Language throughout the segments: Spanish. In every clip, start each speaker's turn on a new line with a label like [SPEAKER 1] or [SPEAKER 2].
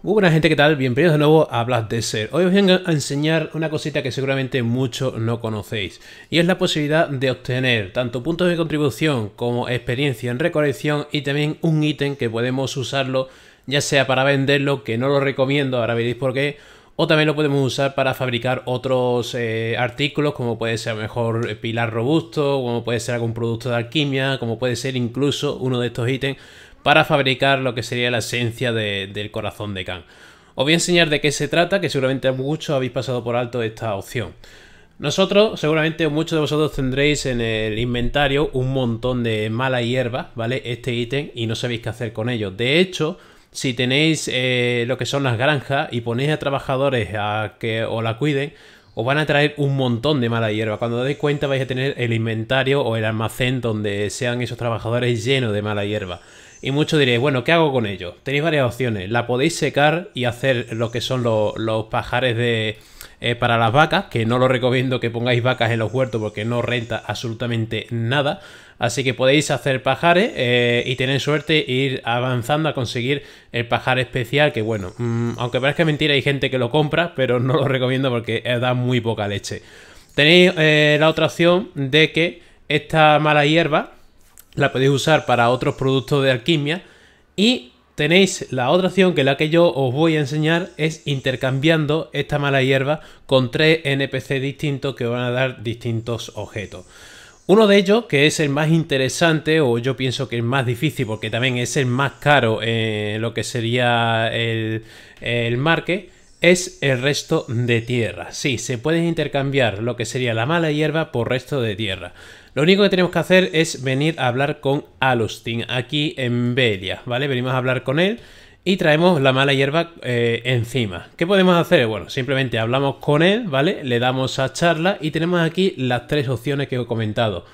[SPEAKER 1] Muy gente, ¿qué tal? Bienvenidos de nuevo a de Ser. Hoy os voy a enseñar una cosita que seguramente muchos no conocéis y es la posibilidad de obtener tanto puntos de contribución como experiencia en recolección y también un ítem que podemos usarlo ya sea para venderlo, que no lo recomiendo, ahora veréis por qué, o también lo podemos usar para fabricar otros eh, artículos como puede ser mejor pilar robusto, como puede ser algún producto de alquimia, como puede ser incluso uno de estos ítems para fabricar lo que sería la esencia del corazón de Khan. Os voy a enseñar de qué se trata, que seguramente muchos habéis pasado por alto esta opción. Nosotros, seguramente muchos de vosotros tendréis en el inventario un montón de mala hierba, ¿vale? Este ítem y no sabéis qué hacer con ello. De hecho, si tenéis eh, lo que son las granjas y ponéis a trabajadores a que os la cuiden, os van a traer un montón de mala hierba. Cuando os dais cuenta vais a tener el inventario o el almacén donde sean esos trabajadores llenos de mala hierba. Y muchos diréis, bueno, ¿qué hago con ello? Tenéis varias opciones. La podéis secar y hacer lo que son los, pajares de, eh, para las vacas, que no lo recomiendo que pongáis vacas en los huertos porque no renta absolutamente nada. Así que podéis hacer pajares eh, y tener suerte e ir avanzando a conseguir el pajar especial, que bueno, mm, aunque parezca mentira, hay gente que lo compra, pero no lo recomiendo porque da muy poca leche. Tenéis eh, la otra opción de que esta mala hierba la podéis usar para otros productos de alquimia y tenéis la otra opción que la que yo os voy a enseñar es intercambiando esta mala hierba con tres NPC distintos que van a dar distintos objetos. Uno de ellos, que es el más interesante, o yo pienso que el más difícil, porque también es el más caro eh, lo que sería el, el marque, es el resto de tierra. Sí, se puede intercambiar lo que sería la mala hierba por resto de tierra. Lo único que tenemos que hacer es venir a hablar con Alustin aquí en Belia, ¿vale? Venimos a hablar con él y traemos la mala hierba eh, encima. ¿Qué podemos hacer? Bueno, simplemente hablamos con él, ¿vale? Le damos a charla y tenemos aquí las tres opciones que he comentado.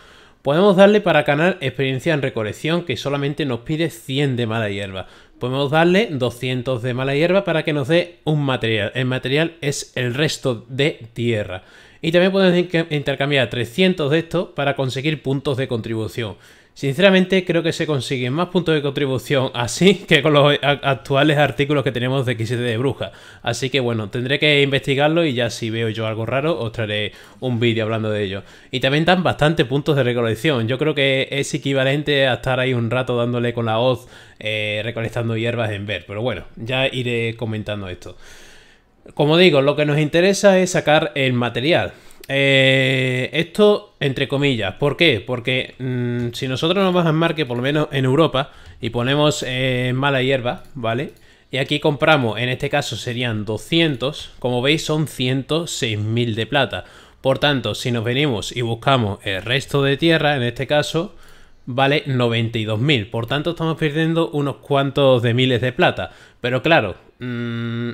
[SPEAKER 1] Podemos darle para ganar experiencia en recolección que solamente nos pide 100 de mala hierba podemos darle 200 de mala hierba para que nos dé un material. El material es el resto de tierra. Y también podemos intercambiar 300 de estos para conseguir puntos de contribución. Sinceramente creo que se consiguen más puntos de contribución así que con los actuales artículos que tenemos de X7 de bruja. Así que bueno, tendré que investigarlo y ya si veo yo algo raro os traeré un vídeo hablando de ello. Y también dan bastante puntos de recolección. Yo creo que es equivalente a estar ahí un rato dándole con la hoz eh, recolectando hierbas en ver. Pero bueno, ya iré comentando esto. Como digo, lo que nos interesa es sacar el material. Eh, esto entre comillas, ¿por qué? Porque mm, si nosotros nos vamos a que por lo menos en Europa, y ponemos eh, mala hierba, ¿vale? Y aquí compramos, en este caso serían 200, como veis son 106.000 de plata. Por tanto, si nos venimos y buscamos el resto de tierra, en este caso, vale 92.000. Por tanto, estamos perdiendo unos cuantos de miles de plata. Pero claro, mmm,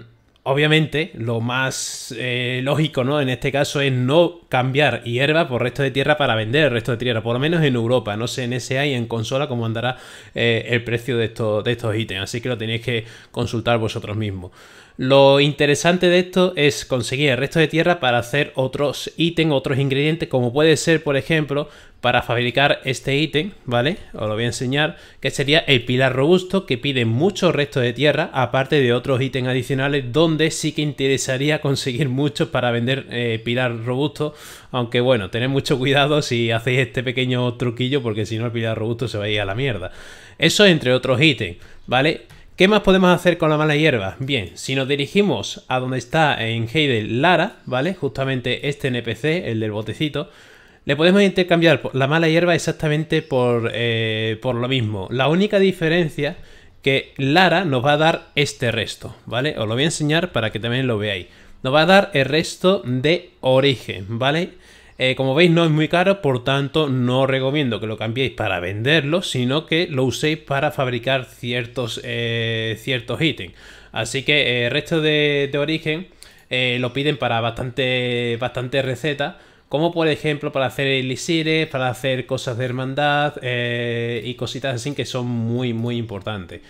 [SPEAKER 1] Obviamente, lo más eh, lógico, ¿no? En este caso es no cambiar hierba por resto de tierra para vender el resto de tierra, por lo menos en Europa. No sé en SA y en consola cómo andará eh, el precio de, de estos ítems, así que lo tenéis que consultar vosotros mismos. Lo interesante de esto es conseguir el resto de tierra para hacer otros ítems, otros ingredientes, como puede ser, por ejemplo, para fabricar este ítem, ¿vale? Os lo voy a enseñar, que sería el pilar robusto que pide muchos restos de tierra, aparte de otros ítems adicionales donde sí que interesaría conseguir muchos para vender eh, pilar robusto, aunque bueno, tened mucho cuidado si hacéis este pequeño truquillo porque si no el pilar robusto se va a ir a la mierda. Eso entre otros ítems, ¿vale? ¿Qué más podemos hacer con la mala hierba? Bien, si nos dirigimos a donde está en Heidel Lara, ¿vale? Justamente este NPC, el del botecito, le podemos intercambiar la mala hierba exactamente eh, por, lo mismo. La única diferencia que Lara nos va a dar este resto, ¿vale? Os lo voy a enseñar para que también lo veáis. Nos va a dar el resto de origen, ¿vale? Eh, como veis no es muy caro, por tanto no recomiendo que lo cambiéis para venderlo, sino que lo uséis para fabricar ciertos, eh, ciertos ítems. Así que el resto de, origen lo piden para bastante, bastante recetas como por ejemplo para hacer elixires, para hacer cosas de hermandad eh, y cositas así que son muy muy importantes.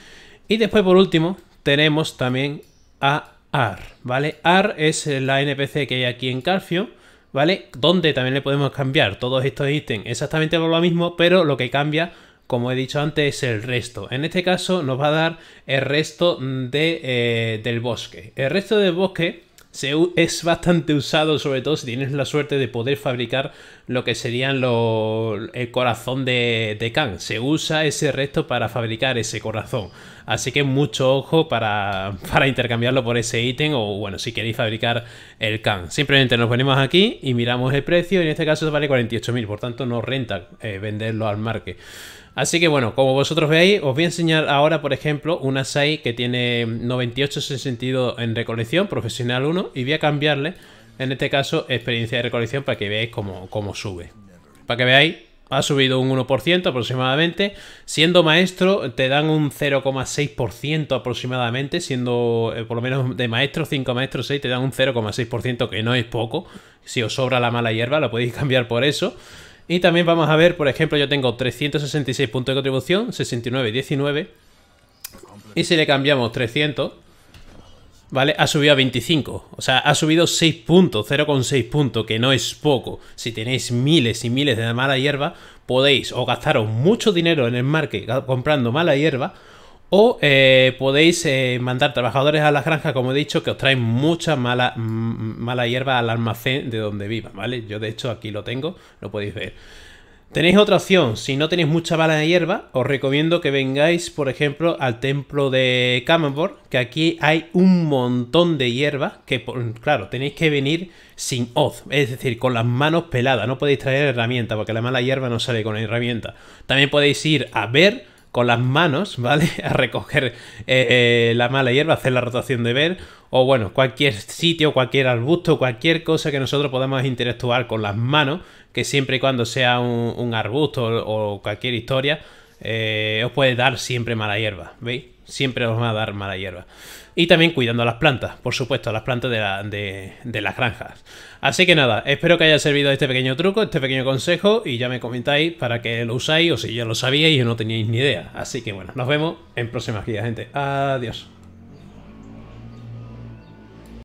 [SPEAKER 1] Y después por último tenemos también a AR, ¿vale? AR es la NPC que hay aquí en Carfio, ¿vale? Donde también le podemos cambiar todos estos ítems exactamente por lo mismo, pero lo que cambia como he dicho antes, es el resto. En este caso nos va a dar el resto de, eh, del bosque. El resto del bosque es bastante usado, sobre todo si tienes la suerte de poder fabricar lo que serían el corazón de, de Khan. Se usa ese resto para fabricar ese corazón. Así que mucho ojo para, para intercambiarlo por ese ítem o bueno, si queréis fabricar el Khan. Simplemente nos ponemos aquí y miramos el precio. En este caso vale 48.000, por tanto no renta eh, venderlo al marque. Así que bueno, como vosotros veis, os voy a enseñar ahora, por ejemplo, una 6 que tiene 9862 en recolección, profesional 1, y voy a cambiarle, en este caso, experiencia de recolección para que veáis cómo, sube. Para que veáis, ha subido un 1% aproximadamente, siendo maestro te dan un 0,6% aproximadamente, siendo eh, por lo menos de maestro, 5 maestros 6 te dan un 0,6% que no es poco, si os sobra la mala hierba la podéis cambiar por eso. Y también vamos a ver, por ejemplo, yo tengo 366 puntos de contribución, 69 y 19. Y si le cambiamos 300, ¿vale? Ha subido a 25. O sea, ha subido 6 puntos, 0,6 puntos, que no es poco. Si tenéis miles y miles de mala hierba, podéis o gastaros mucho dinero en el market comprando mala hierba o eh, podéis eh, mandar trabajadores a las granjas, como he dicho, que os traen mucha mala, mala hierba al almacén de donde vivan, ¿vale? Yo de hecho aquí lo tengo, lo podéis ver. Tenéis otra opción, si no tenéis mucha mala hierba, os recomiendo que vengáis, por ejemplo, al templo de Camembert, que aquí hay un montón de hierbas que, claro, tenéis que venir sin hoz, es decir, con las manos peladas, no podéis traer herramienta, porque la mala hierba no sale con la herramienta. También podéis ir a ver con las manos, ¿vale? A recoger eh, eh, la mala hierba, hacer la rotación de ver, o bueno, cualquier sitio, cualquier arbusto, cualquier cosa que nosotros podamos interactuar con las manos, que siempre y cuando sea un, arbusto o, cualquier historia, eh, os puede dar siempre mala hierba, ¿veis? siempre os va a dar mala hierba. Y también cuidando las plantas, por supuesto, las plantas de, las granjas. Así que nada, espero que haya servido este pequeño truco, este pequeño consejo, y ya me comentáis para que lo usáis o si ya lo sabíais y no teníais ni idea. Así que bueno, nos vemos en próximas guías, gente. Adiós.